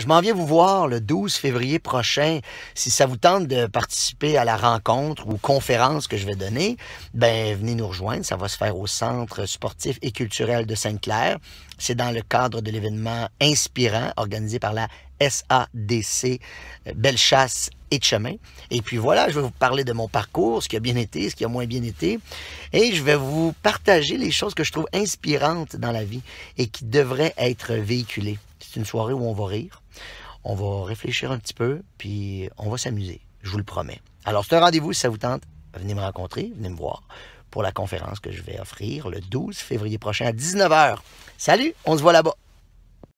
Je m'en viens vous voir le 12 février prochain. Si ça vous tente de participer à la rencontre ou conférence que je vais donner, ben venez nous rejoindre. Ça va se faire au Centre sportif et culturel de Sainte-Claire. C'est dans le cadre de l'événement inspirant organisé par la SADC euh, belle chasse et de chemin. Et puis voilà, je vais vous parler de mon parcours, ce qui a bien été, ce qui a moins bien été. Et je vais vous partager les choses que je trouve inspirantes dans la vie et qui devraient être véhiculées. C'est une soirée où on va rire, on va réfléchir un petit peu, puis on va s'amuser, je vous le promets. Alors, c'est un rendez-vous, si ça vous tente, venez me rencontrer, venez me voir pour la conférence que je vais offrir le 12 février prochain à 19h. Salut, on se voit là-bas.